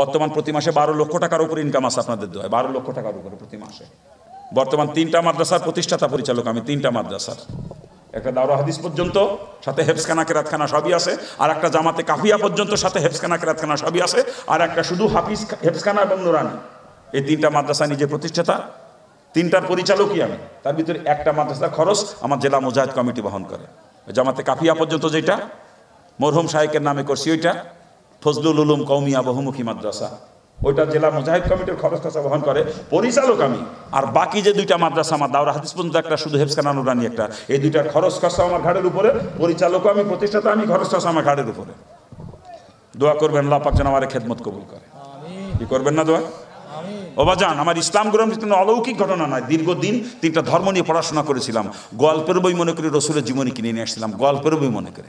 বর্তমান প্রতি মাসে বারো লক্ষ টাকার উপর ইনকাম আছে আপনাদের দেওয়া বারো লক্ষ টাকার উপরে প্রতি মাসে বর্তমান তিনটা মাদ্রাসার প্রতিষ্ঠাতা পরিচালক আমি তিনটা মাদ্রাসার একটা দাওরা হাদিস পর্যন্ত সাথে হেফসখানা কেরাতখানা সবই আছে আর একটা জামাতে কাফিয়া পর্যন্ত সাথে হেফসখানা কেরাতখানা সবই আছে আর একটা শুধু হাফিজ হেফসখানা এবং নুরানি এই তিনটা মাদ্রাসা নিজে প্রতিষ্ঠাতা তিনটার পরিচালকই আমি তার ভিতরে একটা মাদ্রাসার খরচ আমার জেলা মুজাহিদ কমিটি বহন করে জামাতে কাফিয়া পর্যন্ত যেটা মরহুম সাহেকের নামে করছি ওইটা ফজলুল উলুম কৌমিয়া বহুমুখী মাদ্রাসা ওইটা জেলা মুজাহিদ কমিটির খরচ খরচা বহন করে পরিচালক আমি আর বাকি যে দুইটা মাদ্রাসা আমার দাওরা হাদিস পর্যন্ত একটা শুধু হেফসানা নুরানি একটা এই দুইটার খরচ খরচা আমার ঘাড়ের উপরে পরিচালক আমি প্রতিষ্ঠাতা আমি খরচ খরচা আমার ঘাড়ের উপরে দোয়া করবেন আল্লাহ পাক যেন আমার খেদমত কবুল করে কি করবেন না দোয়া অবাজান আমার ইসলাম গ্রহণ কোনো অলৌকিক ঘটনা নয় দীর্ঘদিন তিনটা ধর্ম নিয়ে পড়াশোনা করেছিলাম গল্পের বই মনে করে রসুলের জীবনী কিনে নিয়ে আসছিলাম গল্পের বই মনে করে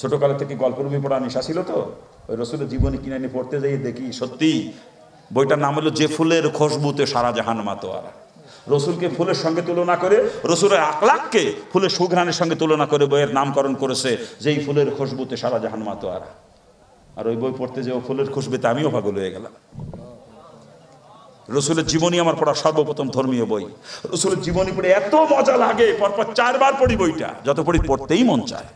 ছোটকালের থেকে গল্পের বই পড়া নেশা ছিল তো ওই রসুলের জীবনী কিনে নিয়ে পড়তে যাই দেখি সত্যি বইটার নাম হলো যে ফুলের খুশবুতে সারা জাহান মাতোয়ারা রসুলকে ফুলের সঙ্গে তুলনা করে রসুলের আকলাককে ফুলের সুঘ্রাণের সঙ্গে তুলনা করে বইয়ের নামকরণ করেছে যেই ফুলের খুশবুতে সারা জাহান মাতোয়ারা আর ওই বই পড়তে যে ও ফুলের খুশবুতে আমিও পাগল হয়ে গেলাম রসুলের জীবনী আমার পড়া সর্বপ্রথম ধর্মীয় বই রসুলের জীবনী পড়ে এত মজা লাগে পরপর চারবার পড়ি বইটা যত পড়ি পড়তেই মন চায়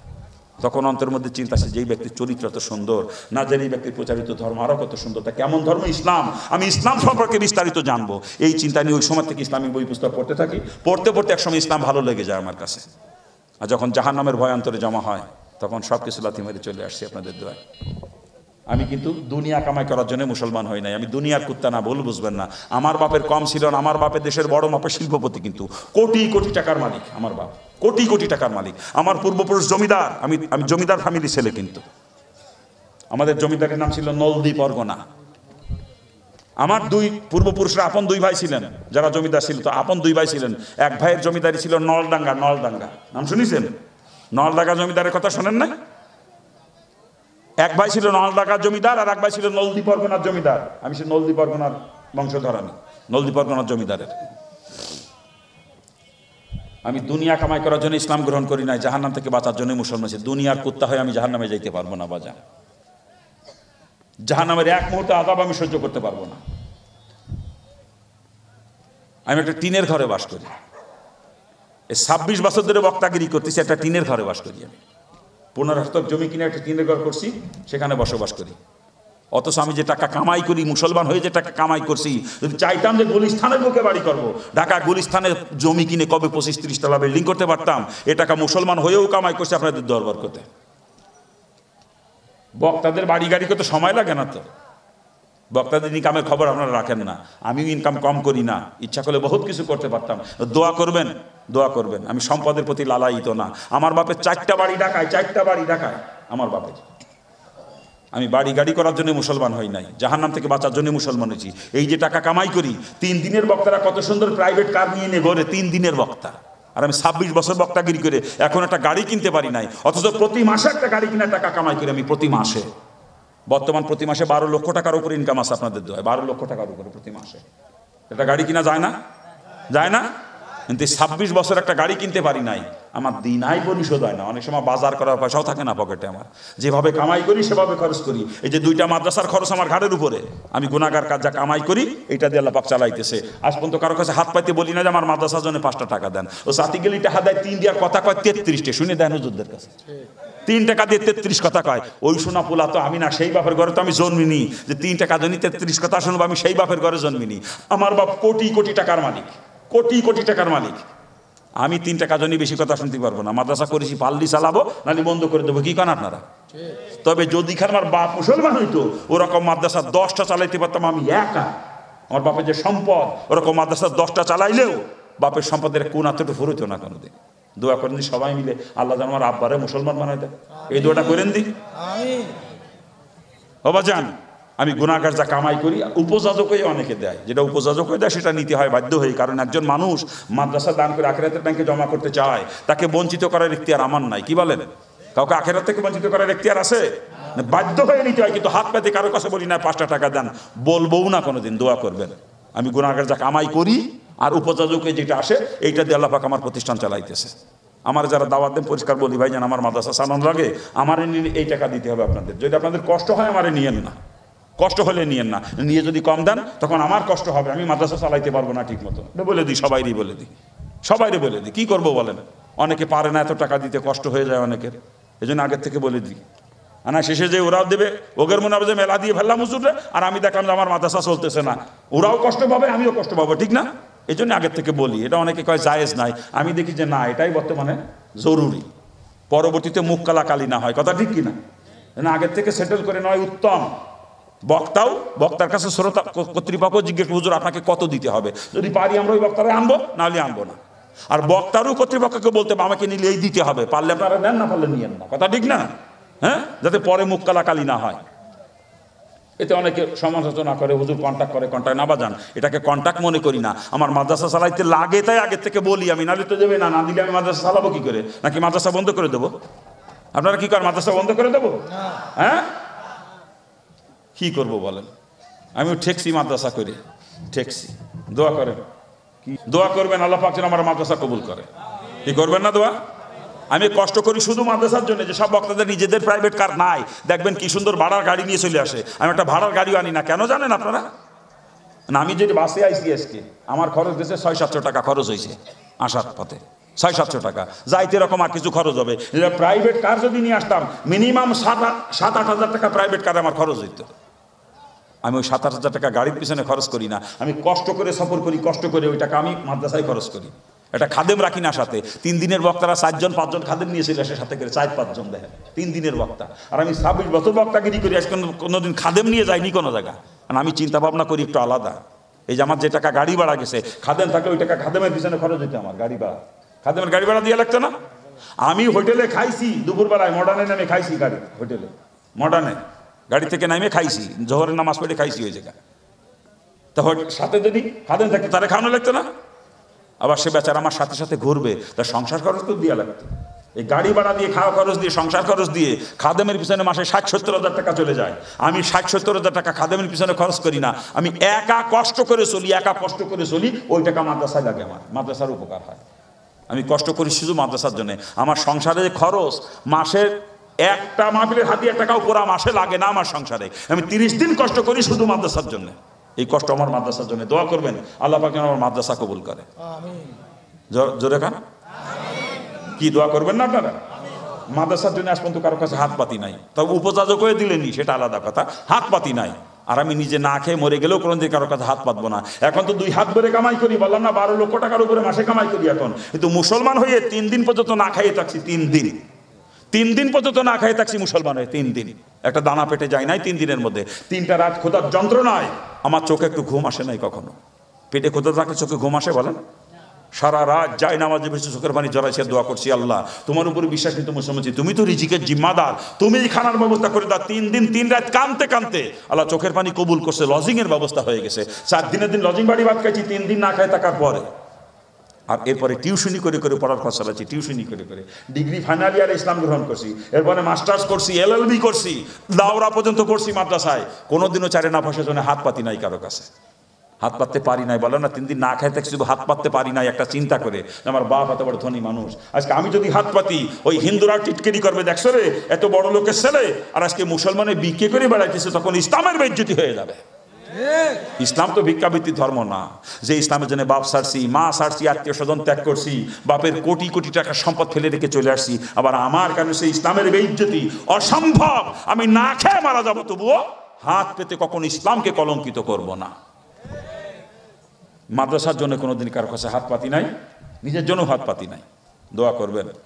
তখন অন্তর মধ্যে চিন্তা আসে যেই ব্যক্তির চরিত্র এত সুন্দর না জানি ব্যক্তির প্রচারিত ধর্ম আরও কত সুন্দর তা কেমন ধর্ম ইসলাম আমি ইসলাম সম্পর্কে বিস্তারিত জানবো এই চিন্তা নিয়ে ওই সময় থেকে ইসলামিক বই পুস্তক পড়তে থাকি পড়তে পড়তে একসময় ইসলাম ভালো লেগে যায় আমার কাছে আর যখন জাহান নামের ভয় অন্তরে জমা হয় তখন সব কিছু লাথি মেরে চলে আসছি আপনাদের দোয়ায় আমি কিন্তু দুনিয়া কামাই করার জন্য মুসলমান হই নাই আমি দুনিয়ার কুত্তা না ভুল বুঝবেন না আমার বাপের কম ছিল না আমার বাপের দেশের বড় মাপের শিল্পপতি কিন্তু কোটি কোটি টাকার মালিক আমার বাপ কোটি কোটি টাকার মালিক আমার পূর্বপুরুষ জমিদার আমি আমি জমিদার ফ্যামিলি ছেলে কিন্তু আমাদের জমিদারের নাম ছিল নলদি পরগনা আমার দুই পূর্বপুরুষরা আপন দুই ভাই ছিলেন যারা জমিদার ছিল তো আপন দুই ভাই ছিলেন এক ভাইয়ের জমিদারি ছিল নলডাঙ্গা নলডাঙ্গা নাম শুনেছেন নলডাঙ্গা জমিদারের কথা শোনেন না এক ভাই ছিল নলডাকার জমিদার আর এক ভাই ছিল নলদী পরগনার জমিদার আমি সে নলদী পরগনার বংশধর আমি নলদী পরগনার জমিদারের আমি দুনিয়া কামাই করার জন্য ইসলাম গ্রহণ করি নাই জাহার নাম থেকে বাঁচার জন্য মুসলমান আছে দুনিয়ার কুত্তা হয়ে আমি জাহার নামে যাইতে পারবো না বাজা জাহার নামের এক মুহূর্তে আদাব আমি সহ্য করতে পারবো না আমি একটা টিনের ঘরে বাস করি এই ছাব্বিশ বছর ধরে বক্তাগিরি করতেছি একটা টিনের ঘরে বাস করি আমি পুনরাস্তক জমি কিনে একটা টিনের ঘর করছি সেখানে বসবাস করি অথচ আমি যে টাকা কামাই করি মুসলমান হয়ে যে টাকা কামাই করছি যদি চাইতাম যে গুলিস্থানের বুকে বাড়ি করব। ঢাকা গুলিস্থানের জমি কিনে কবে পঁচিশ তিরিশ তালা বিল্ডিং করতে পারতাম এ টাকা মুসলমান হয়েও কামাই করছে আপনাদের দরবার করতে বক্তাদের বাড়ি গাড়ি করতে সময় লাগে না তো বক্তাদের ইনকামের খবর আপনারা রাখেন না আমিও ইনকাম কম করি না ইচ্ছা করলে বহুত কিছু করতে পারতাম দোয়া করবেন দোয়া করবেন আমি সম্পদের প্রতি লালায়িত না আমার বাপের চারটা বাড়ি ডাকায় চারটা বাড়ি ডাকায় আমার বাপের আমি বাড়ি গাড়ি করার জন্য মুসলমান হই নাই জাহার নাম থেকে বাঁচার জন্য মুসলমান হয়েছি এই যে টাকা কামাই করি তিন দিনের বক্তারা কত সুন্দর প্রাইভেট কার নিয়ে নিয়ে ঘরে তিন দিনের বক্তা আর আমি ছাব্বিশ বছর বক্তাগিরি করে এখন একটা গাড়ি কিনতে পারি নাই অথচ প্রতি মাসে একটা গাড়ি কিনে টাকা কামাই করি আমি প্রতি মাসে বর্তমান প্রতি মাসে বারো লক্ষ টাকার উপর ইনকাম আছে আপনাদের দোয়ায় বারো লক্ষ টাকার উপরে প্রতি মাসে একটা গাড়ি কিনা যায় না যায় না কিন্তু ছাব্বিশ বছর একটা গাড়ি কিনতে পারি নাই আমার দিন আয় পরিশোধ হয় না অনেক সময় বাজার করার পয়সাও থাকে না পকেটে আমার যেভাবে কামাই করি সেভাবে খরচ করি এই যে দুইটা মাদ্রাসার খরচ আমার ঘাড়ের উপরে আমি গুণাগার কাজ যা কামাই করি এটা দিয়ে আল্লাপাক চালাইতেছে আজ পর্যন্ত কারো কাছে হাত পাইতে বলি না যে আমার মাদ্রাসার জন্য পাঁচটা টাকা দেন ও গেলে এটা হাত দেয় তিন দেওয়ার কথা কয় তেত্রিশটা শুনে দেন যুদ্ধের কাছে তিন টাকা দিয়ে তেত্রিশ কথা কয় ওই সোনা পোলা তো আমি না সেই বাপের ঘরে তো আমি জন্মিনি যে তিন টাকা জনি তেত্রিশ কথা শুনবো আমি সেই বাপের ঘরে জন্মিনি আমার বাপ কোটি কোটি টাকার মালিক কোটি কোটি টাকার মালিক আমি তিন টাকা জনি বেশি কথা শুনতে পারবো না মাদ্রাসা করেছি পাল্লি চালাবো নাহলে বন্ধ করে দেবো কি কান আপনারা তবে যদি আমার বাপ মুসলমান হইতো ওরকম মাদ্রাসা দশটা চালাইতে পারতাম আমি একা আমার বাপের যে সম্পদ ওরকম মাদ্রাসা দশটা চালাইলেও বাপের সম্পদের কোন আত্মটু ফুরতো না কোনোদিন দোয়া করেন দি সবাই মিলে আল্লাহ যেন আমার আব্বারে মুসলমান বানাই দেয় এই দোয়াটা করেন দি বাবা যান আমি গুণাগার যা কামাই করি উপযাজকই অনেকে দেয় যেটা উপযাজক হয়ে দেয় সেটা নিতে হয় বাধ্য হয়ে কারণ একজন মানুষ মাদ্রাসা দান করে আখেরাতের ব্যাংকে জমা করতে চায় তাকে বঞ্চিত করার ইখতিয়ার আমার নাই কি বলেন কাউকে আখেরাত থেকে বঞ্চিত করার ইখতিয়ার আছে বাধ্য হয়ে নিতে হয় কিন্তু হাত পেতে কারো কাছে বলি না পাঁচটা টাকা দেন বলবও না কোনোদিন দোয়া করবেন আমি গুণাগার যা কামাই করি আর উপযোজকে যেটা আসে এইটা দিয়ে আল্লাপাক আমার প্রতিষ্ঠান চালাইতেছে আমার যারা দাওয়াত দেন পরিষ্কার বলি ভাই যেন আমার মাদ্রাসা সালান লাগে আমার এই টাকা দিতে হবে আপনাদের যদি আপনাদের কষ্ট হয় আমারে নিয়েন না কষ্ট হলে নিয়েন না নিয়ে যদি কম দেন তখন আমার কষ্ট হবে আমি মাদ্রাসা চালাইতে পারবো না ঠিক মতো বলে দিই সবাইরই বলে দিই সবাইরে বলে দিই কী করবো বলেন অনেকে পারে না এত টাকা দিতে কষ্ট হয়ে যায় অনেকের এই জন্য আগের থেকে বলে দিই আনা শেষে যে ওরাও দেবে ওগের মনে হবে যে মেলা দিয়ে ফেললাম উচুরে আর আমি দেখলাম যে আমার মাদ্রাসা চলতেছে না ওরাও কষ্ট পাবে আমিও কষ্ট পাবো ঠিক না এই জন্য আগের থেকে বলি এটা অনেকে কয় জায়েজ নাই আমি দেখি যে না এটাই বর্তমানে জরুরি পরবর্তীতে মুখ কালাকালি না হয় কথা ঠিক কিনা না আগের থেকে সেটেল করে নয় উত্তম বক্তাও বক্তার কাছে শ্রোতা কর্তৃপক্ষ জিজ্ঞেস হুজুর আপনাকে কত দিতে হবে যদি পারি আমরা ওই বক্তারে আনবো নাহলে আনবো না আর বক্তারও কর্তৃপক্ষকে বলতে হবে আমাকে নিলে এই দিতে হবে পারলে আপনারা নেন না পারলে নিয়ে না কথা ঠিক না হ্যাঁ যাতে পরে মুখ কালাকালি না হয় এতে অনেকে সমালোচনা করে হুজুর কন্ট্যাক্ট করে কন্ট্যাক্ট না বাজান এটাকে কন্ট্যাক্ট মনে করি না আমার মাদ্রাসা চালাইতে লাগে তাই আগের থেকে বলি আমি নাহলে তো দেবে না না দিলে আমি মাদ্রাসা চালাবো কী করে নাকি মাদ্রাসা বন্ধ করে দেবো আপনারা কী করেন মাদ্রাসা বন্ধ করে দেবো হ্যাঁ কি করব বলেন আমিও ঠেকছি মাদ্রাসা করে ঠেকছি দোয়া করেন দোয়া করবেন আল্লাহ পাক যেন আমার মাদ্রাসা কবুল করে কি করবেন না দোয়া আমি কষ্ট করি শুধু মাদ্রাসার জন্য যে সব বক্তাদের নিজেদের প্রাইভেট কার নাই দেখবেন কি সুন্দর ভাড়ার গাড়ি নিয়ে চলে আসে আমি একটা ভাড়ার গাড়িও আনি না কেন জানেন আপনারা না আমি যে বাসে আইসি আজকে আমার খরচ গেছে ছয় সাতশো টাকা খরচ হয়েছে আসার পথে ছয় সাতশো টাকা যাইতে এরকম আর কিছু খরচ হবে প্রাইভেট কার যদি নিয়ে আসতাম মিনিমাম সাত সাত আট হাজার টাকা প্রাইভেট কারে আমার খরচ হইতো আমি ওই সাত আট হাজার টাকা গাড়ির পিছনে খরচ করি না আমি কষ্ট করে সফর করি কষ্ট করে ওই টাকা আমি মাদ্রাসায় খরচ করি একটা খাদেম রাখি না সাথে তিন দিনের বক্তারা চারজন পাঁচজন খাদেম নিয়েছিল সে সাথে করে চার পাঁচজন দেখে তিন দিনের বক্তা আর আমি ছাব্বিশ বছর কি করি আজকে কোনোদিন খাদেম নিয়ে যাইনি কোনো জায়গা কারণ আমি চিন্তা ভাবনা করি একটু আলাদা এই যে আমার যে টাকা গাড়ি ভাড়া গেছে খাদেম থাকলে ওই টাকা খাদেমের পিছনে খরচ হইতে আমার গাড়ি ভাড়া খাদেমের গাড়ি ভাড়া দিয়ে লাগতো না আমি হোটেলে খাইছি দুপুরবেলায় মডার্নে নামে খাইছি গাড়ি হোটেলে মডার্নে গাড়ি থেকে নামে খাইছি জোহরের নামাজ পড়ে খাইছি ওই জায়গা তো সাথে যদি খাদেম থাকতো তারা খাওয়ানো লাগতো না আবার সে বেচার আমার সাথে সাথে ঘুরবে তার সংসার খরচ তো দিয়ে লাগতো এই গাড়ি ভাড়া দিয়ে খাওয়া খরচ দিয়ে সংসার খরচ দিয়ে খাদেমের পিছনে মাসে ষাট সত্তর হাজার টাকা চলে যায় আমি ষাট সত্তর হাজার টাকা খাদেমের পিছনে খরচ করি না আমি একা কষ্ট করে চলি একা কষ্ট করে চলি ওই টাকা মাদ্রাসায় লাগে আমার মাদ্রাসার উপকার হয় আমি কষ্ট করি শুধু মাদ্রাসার জন্য আমার সংসারে যে খরচ মাসের একটা মাপিলের হাতিয়ার টাকা টাকাও মাসে লাগে না আমার সংসারে আমি তিরিশ দিন কষ্ট করি শুধু মাদ্রাসার জন্যে এই কষ্ট আমার মাদ্রাসার জন্য দোয়া করবেন আল্লাহ পাকে আমার মাদ্রাসা কবুল করে জোরে খান কি দোয়া করবেন না আপনারা মাদ্রাসার জন্য আজ পর্যন্ত কারো কাছে হাত পাতি নাই তবে উপযাজক হয়ে দিলেনি সেটা আলাদা কথা হাত পাতি নাই আর আমি নিজে না খেয়ে মরে গেলেও কোনো দিন কারোর কাছে হাত পাতবো না এখন তো দুই হাত ধরে কামাই করি বললাম না বারো লক্ষ টাকার উপরে মাসে কামাই করি এখন কিন্তু মুসলমান হয়ে তিন দিন পর্যন্ত না খাইয়ে থাকছি তিন দিন তিন দিন পর্যন্ত না খাইয়ে থাকছি মুসলমান হয়ে তিন দিন একটা দানা পেটে যায় নাই তিন দিনের মধ্যে তিনটা রাত খোদার যন্ত্রণায় আমার চোখে একটু ঘুম আসে নাই কখনো পেটে খোদা থাকলে চোখে ঘুম আসে বলেন সারা রাত যাই নামাজে বেশি চোখের পানি সে দোয়া করছি আল্লাহ তোমার উপরে বিশ্বাস নিতে সমাজ তুমি তো রিজিকের জিম্মাদার তুমি খানার ব্যবস্থা করে দাও তিন দিন তিন রাত কানতে কানতে আল্লাহ চোখের পানি কবুল করছে লজিংয়ের ব্যবস্থা হয়ে গেছে চার দিনের দিন লজিং বাড়ি বাদ খাইছি তিন দিন না খায় থাকার পরে আর এরপরে টিউশনই করে করে পড়ার কথা আছে টিউশনই করে করে ডিগ্রি ফাইনাল ইয়ারে ইসলাম গ্রহণ করছি এরপরে মাস্টার্স করছি এলএলবি করছি দাওরা পর্যন্ত করছি মাদ্রাসায় কোনোদিনও চারে না ফসে জন্য হাত পাতি নাই কারো কাছে হাত পাততে পারি নাই বলো না তিন দিন না খাইতে শুধু হাত পাততে পারি নাই একটা চিন্তা করে আমার বাপ এত বড় ধনী মানুষ আজকে আমি যদি হাত পাতি ওই হিন্দুরা টিটকেরি করবে দেখছো রে এত বড় লোকের ছেলে আর আজকে মুসলমানের বিকে করে বেড়াইতেছে তখন ইসলামের বেজ্জুতি হয়ে যাবে ইসলাম তো ভিক্ষাবৃত্তি ধর্ম না যে ইসলামের জন্য বাপ সারছি মা সারছি আত্মীয় স্বজন ত্যাগ করছি বাপের কোটি কোটি টাকার সম্পদ ফেলে রেখে চলে আসছি আবার আমার কেন সেই ইসলামের বেইজ্জতি অসম্ভব আমি না খেয়ে মারা যাবো তবুও হাত পেতে কখন ইসলামকে কলঙ্কিত করব না মাদ্রাসার জন্য কোনোদিন কারো কাছে হাত পাতি নাই নিজের জন্য হাত পাতি নাই দোয়া করবেন